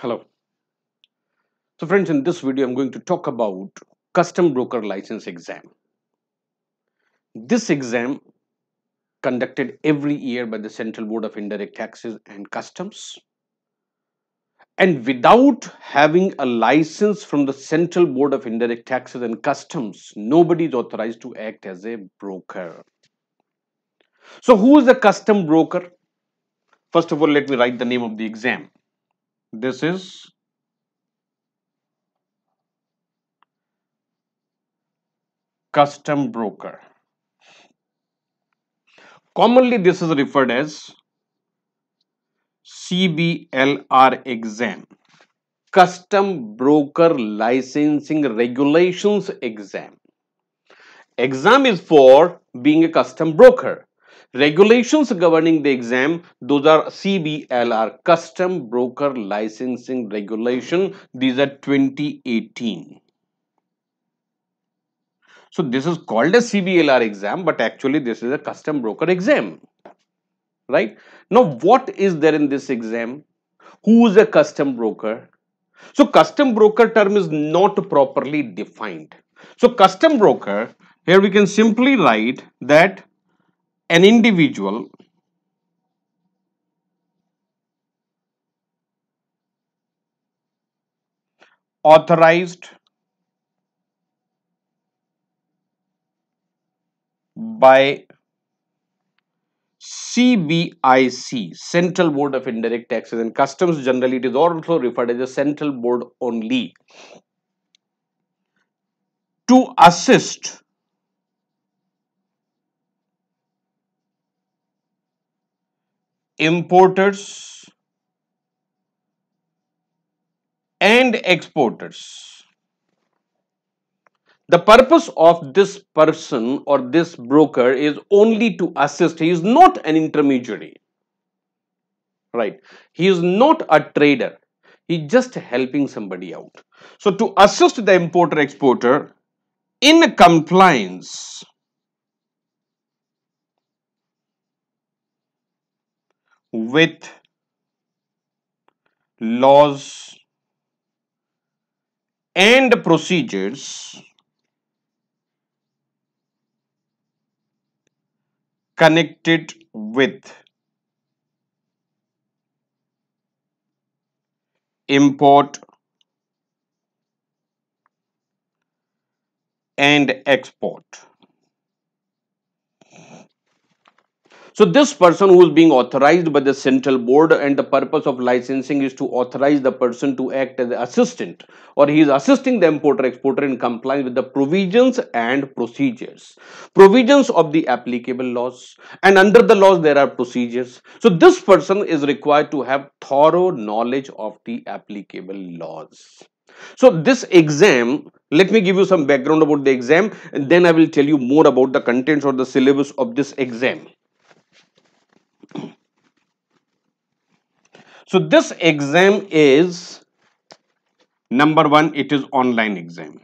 Hello. So friends, in this video, I'm going to talk about custom broker license exam. This exam conducted every year by the Central Board of Indirect Taxes and Customs. And without having a license from the Central Board of Indirect Taxes and Customs, nobody is authorized to act as a broker. So who is a custom broker? First of all, let me write the name of the exam this is custom broker commonly this is referred as CBLR exam custom broker licensing regulations exam exam is for being a custom broker Regulations governing the exam, those are CBLR, Custom Broker Licensing Regulation. These are 2018. So this is called a CBLR exam, but actually this is a custom broker exam, right? Now what is there in this exam? Who is a custom broker? So custom broker term is not properly defined. So custom broker, here we can simply write that an individual authorized by CBIC, Central Board of Indirect Taxes and Customs. Generally, it is also referred as a Central Board only. To assist importers and exporters. The purpose of this person or this broker is only to assist. He is not an intermediary. Right. He is not a trader. He's just helping somebody out. So to assist the importer exporter in compliance with laws and procedures connected with import and export So this person who is being authorized by the central board and the purpose of licensing is to authorize the person to act as assistant or he is assisting the importer exporter in compliance with the provisions and procedures. Provisions of the applicable laws and under the laws there are procedures. So this person is required to have thorough knowledge of the applicable laws. So this exam, let me give you some background about the exam and then I will tell you more about the contents or the syllabus of this exam. so this exam is number one it is online exam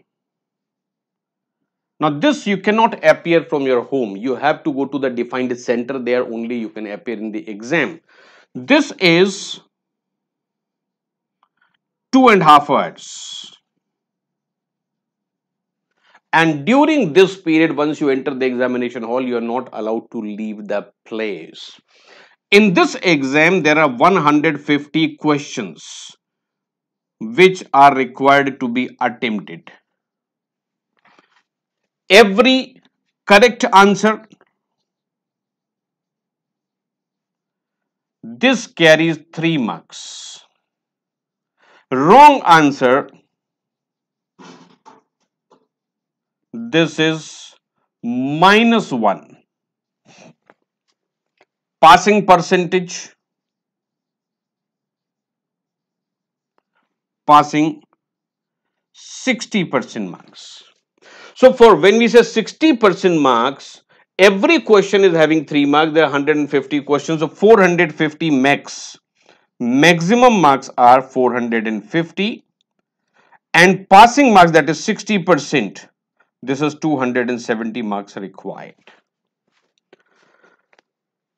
now this you cannot appear from your home you have to go to the defined center there only you can appear in the exam this is two and a half hours and during this period once you enter the examination hall you are not allowed to leave the place in this exam, there are 150 questions which are required to be attempted. Every correct answer, this carries 3 marks. Wrong answer, this is minus 1 passing percentage, passing 60 percent marks. So for when we say 60 percent marks, every question is having 3 marks, there are 150 questions, so 450 max. Maximum marks are 450 and passing marks that is 60 percent, this is 270 marks required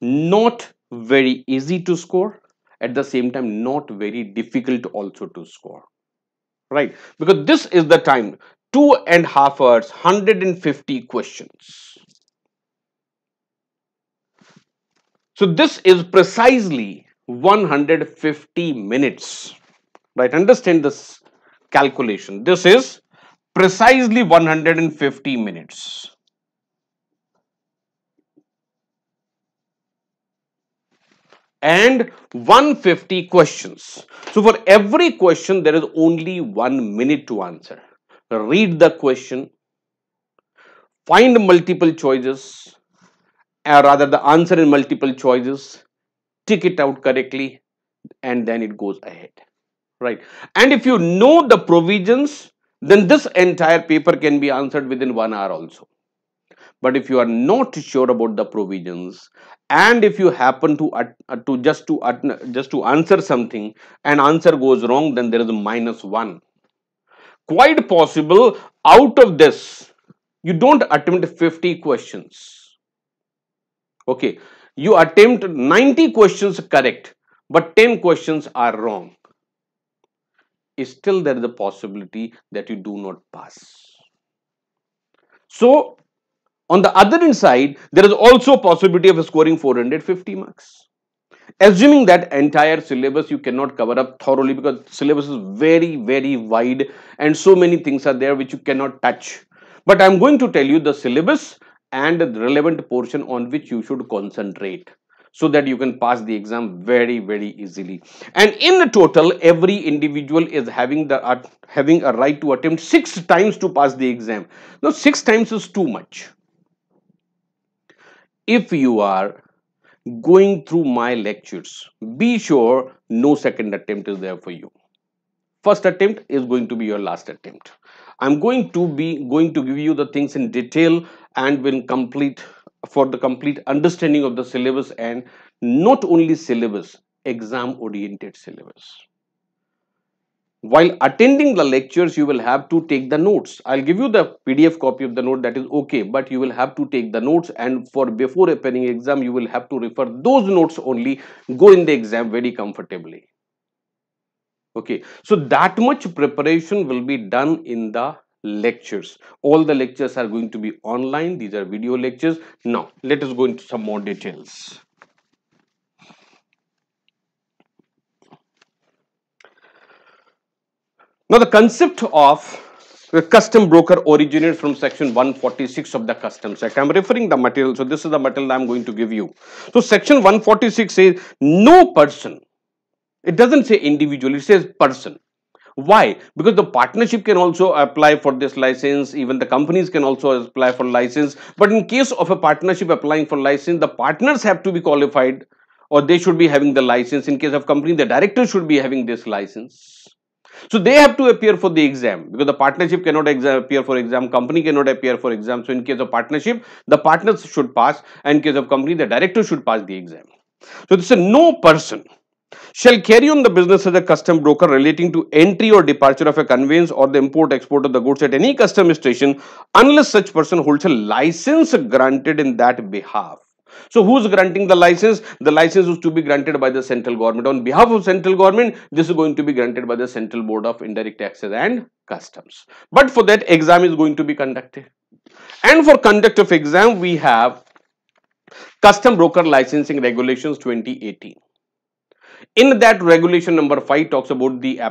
not very easy to score at the same time not very difficult also to score right because this is the time two and half hours 150 questions so this is precisely 150 minutes right understand this calculation this is precisely 150 minutes and 150 questions. So for every question, there is only one minute to answer. Read the question, find multiple choices, or uh, rather the answer in multiple choices, tick it out correctly, and then it goes ahead, right? And if you know the provisions, then this entire paper can be answered within one hour also. But if you are not sure about the provisions and if you happen to uh, to just to uh, just to answer something and answer goes wrong then there is a minus 1 quite possible out of this you don't attempt 50 questions okay you attempt 90 questions correct but 10 questions are wrong still there is a possibility that you do not pass so on the other hand side, there is also possibility of scoring 450 marks. Assuming that entire syllabus you cannot cover up thoroughly because syllabus is very, very wide and so many things are there which you cannot touch. But I'm going to tell you the syllabus and the relevant portion on which you should concentrate so that you can pass the exam very, very easily. And in the total, every individual is having the uh, having a right to attempt six times to pass the exam. Now, six times is too much if you are going through my lectures be sure no second attempt is there for you first attempt is going to be your last attempt i'm going to be going to give you the things in detail and will complete for the complete understanding of the syllabus and not only syllabus exam oriented syllabus while attending the lectures, you will have to take the notes. I'll give you the PDF copy of the note that is okay, but you will have to take the notes and for before appearing exam, you will have to refer those notes only, go in the exam very comfortably. Okay, so that much preparation will be done in the lectures. All the lectures are going to be online. These are video lectures. Now, let us go into some more details. Now the concept of the custom broker originated from section 146 of the Customs Act. I am referring the material. So this is the material I am going to give you. So section 146 says no person. It doesn't say individual. It says person. Why? Because the partnership can also apply for this license. Even the companies can also apply for license. But in case of a partnership applying for license, the partners have to be qualified or they should be having the license. In case of company, the director should be having this license. So they have to appear for the exam because the partnership cannot appear for exam, company cannot appear for exam. So in case of partnership, the partners should pass and in case of company, the director should pass the exam. So this is no person shall carry on the business as a custom broker relating to entry or departure of a conveyance or the import export of the goods at any custom station unless such person holds a license granted in that behalf. So who's granting the license? The license is to be granted by the central government. On behalf of central government, this is going to be granted by the Central Board of Indirect Taxes and Customs. But for that, exam is going to be conducted. And for conduct of exam, we have Custom Broker Licensing Regulations 2018 in that regulation number 5 talks about the uh,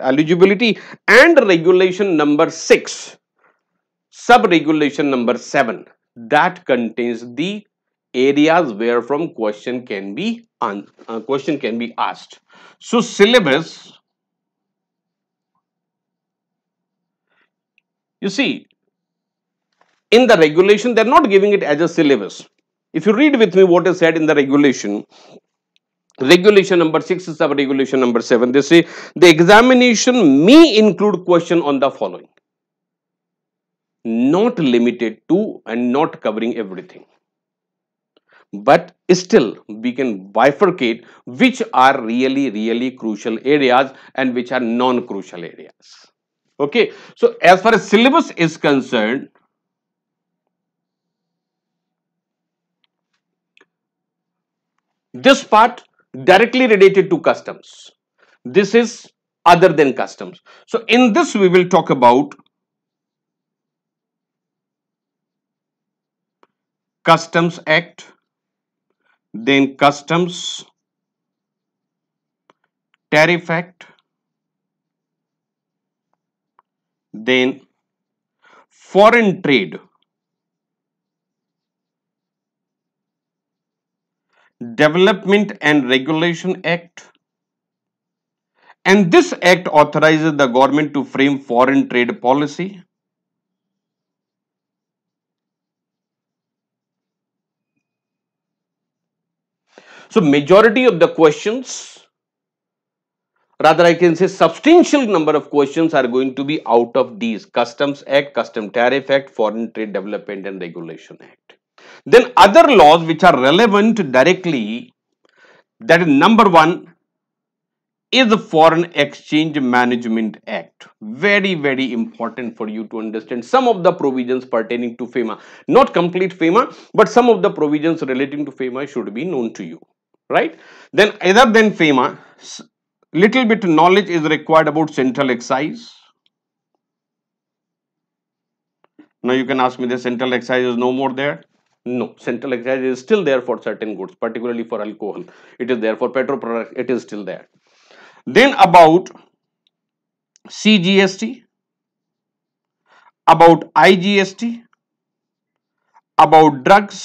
eligibility and regulation number 6 sub regulation number 7 that contains the areas where from question can be uh, question can be asked so syllabus you see in the regulation they're not giving it as a syllabus if you read with me what is said in the regulation regulation number 6 is our regulation number 7 they say the examination may include question on the following not limited to and not covering everything but still we can bifurcate which are really really crucial areas and which are non-crucial areas okay so as far as syllabus is concerned this part directly related to customs this is other than customs so in this we will talk about customs act then customs tariff act then foreign trade development and regulation act and this act authorizes the government to frame foreign trade policy So majority of the questions, rather I can say substantial number of questions are going to be out of these Customs Act, Custom Tariff Act, Foreign Trade Development and Regulation Act. Then other laws which are relevant directly, that is number one, is the Foreign Exchange Management Act. Very, very important for you to understand some of the provisions pertaining to FEMA. Not complete FEMA, but some of the provisions relating to FEMA should be known to you right? Then other than FEMA, little bit knowledge is required about central excise. Now you can ask me the central excise is no more there. No, central excise is still there for certain goods, particularly for alcohol. It is there for petrol product. it is still there. Then about CGST, about IGST, about drugs,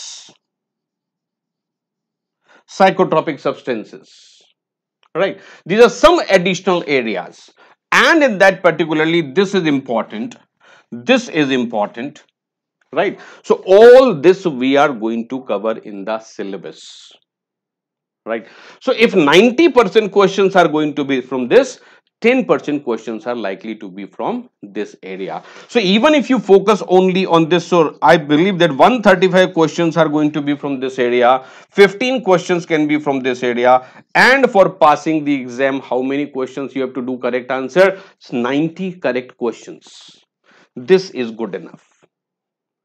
psychotropic substances right these are some additional areas and in that particularly this is important this is important right so all this we are going to cover in the syllabus right so if 90 percent questions are going to be from this 10% questions are likely to be from this area. So even if you focus only on this, so I believe that 135 questions are going to be from this area, 15 questions can be from this area and for passing the exam, how many questions you have to do correct answer? It's 90 correct questions. This is good enough,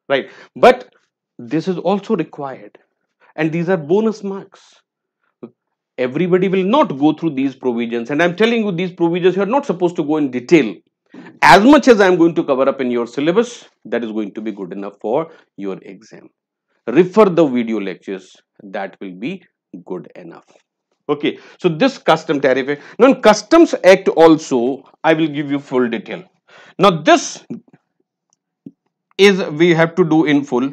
right? But this is also required and these are bonus marks everybody will not go through these provisions and i'm telling you these provisions you are not supposed to go in detail as much as i'm going to cover up in your syllabus that is going to be good enough for your exam refer the video lectures that will be good enough okay so this custom tariff now in customs act also i will give you full detail now this is we have to do in full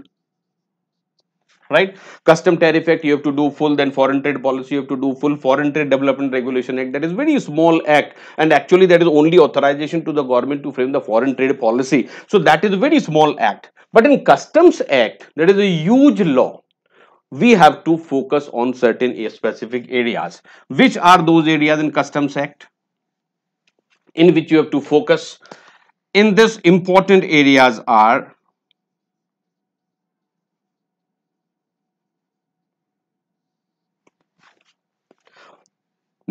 right custom tariff act you have to do full then foreign trade policy you have to do full foreign trade development regulation act that is very small act and actually that is only authorization to the government to frame the foreign trade policy so that is very small act but in customs act that is a huge law we have to focus on certain specific areas which are those areas in customs act in which you have to focus in this important areas are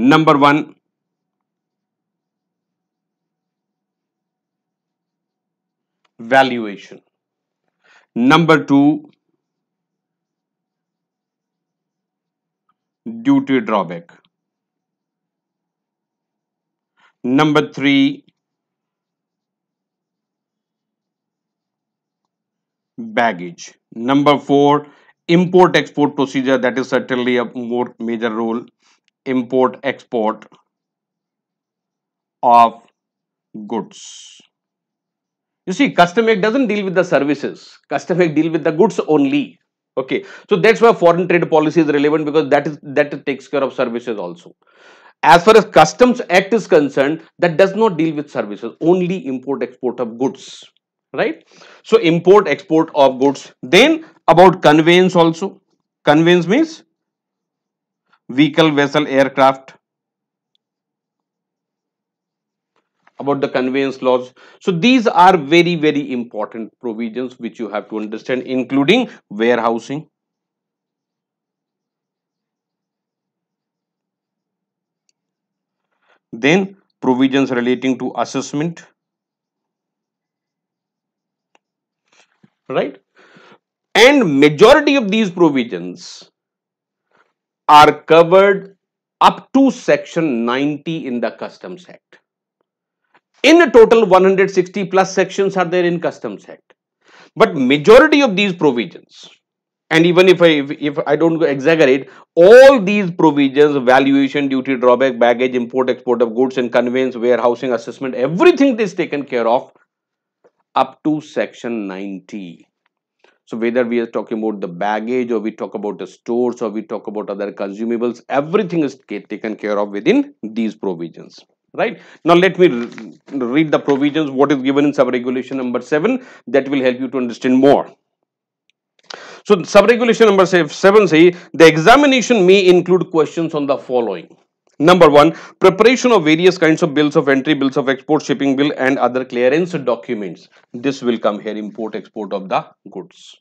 number 1 valuation number 2 duty drawback number 3 baggage number 4 import export procedure that is certainly a more major role import export of goods. You see, custom Act doesn't deal with the services. Custom Act deal with the goods only. Okay, so that's why foreign trade policy is relevant because that is that takes care of services also. As far as Customs Act is concerned, that does not deal with services, only import export of goods, right? So import export of goods. Then about conveyance also. Conveyance means vehicle vessel aircraft about the conveyance laws. So these are very, very important provisions which you have to understand, including warehousing. Then provisions relating to assessment. Right? And majority of these provisions are covered up to section 90 in the customs act in a total 160 plus sections are there in customs act but majority of these provisions and even if I if, if, I don't exaggerate, all these provisions, valuation, duty drawback, baggage, import, export of goods and conveyance, warehousing, assessment, everything is taken care of up to section 90. So whether we are talking about the baggage or we talk about the stores or we talk about other consumables, everything is taken care of within these provisions. Right now, let me read the provisions what is given in sub regulation number seven that will help you to understand more. So, sub regulation number seven say the examination may include questions on the following Number one, preparation of various kinds of bills of entry, bills of export, shipping bill and other clearance documents. This will come here, import, export of the goods.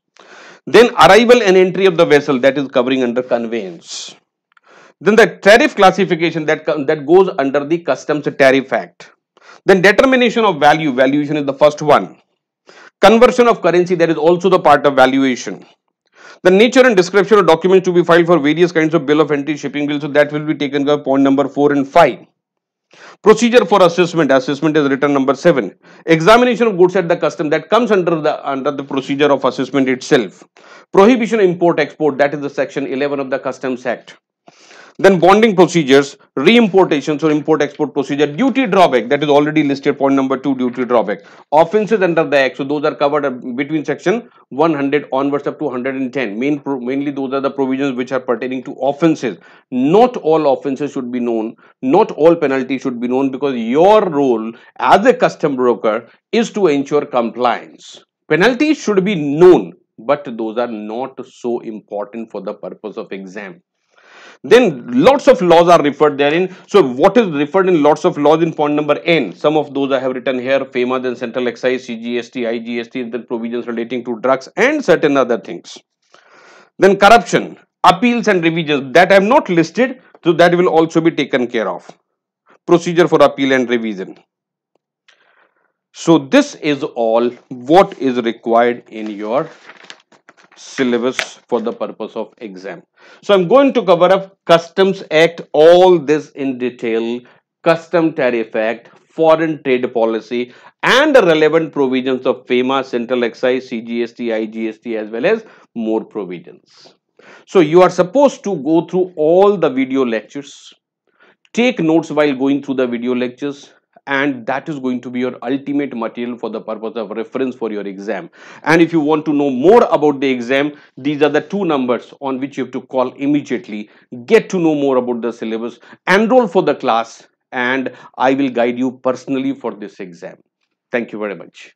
Then arrival and entry of the vessel that is covering under conveyance. Then the tariff classification that, that goes under the customs tariff act. Then determination of value, valuation is the first one. Conversion of currency that is also the part of valuation. The nature and description of documents to be filed for various kinds of bill of entry, shipping bill, so that will be taken care of point number 4 and 5. Procedure for assessment, assessment is written number 7. Examination of goods at the custom that comes under the under the procedure of assessment itself. Prohibition import export that is the section 11 of the customs act. Then bonding procedures, re-importation or import-export procedure, duty drawback, that is already listed, point number two, duty drawback. Offenses under the Act, so those are covered uh, between section 100 onwards up to 110. Main mainly those are the provisions which are pertaining to offenses. Not all offenses should be known, not all penalties should be known because your role as a custom broker is to ensure compliance. Penalties should be known, but those are not so important for the purpose of exam. Then lots of laws are referred therein. So what is referred in lots of laws in point number n? Some of those I have written here, FEMA, then Central Excise, CGST, IGST, then provisions relating to drugs and certain other things. Then corruption, appeals and revisions that I have not listed. So that will also be taken care of. Procedure for appeal and revision. So this is all what is required in your syllabus for the purpose of exam. So I'm going to cover up Customs Act, all this in detail, Custom Tariff Act, Foreign Trade Policy and the relevant provisions of FEMA, Central Excise, CGST, IGST as well as more provisions. So you are supposed to go through all the video lectures, take notes while going through the video lectures, and that is going to be your ultimate material for the purpose of reference for your exam and if you want to know more about the exam these are the two numbers on which you have to call immediately get to know more about the syllabus enroll for the class and I will guide you personally for this exam. Thank you very much.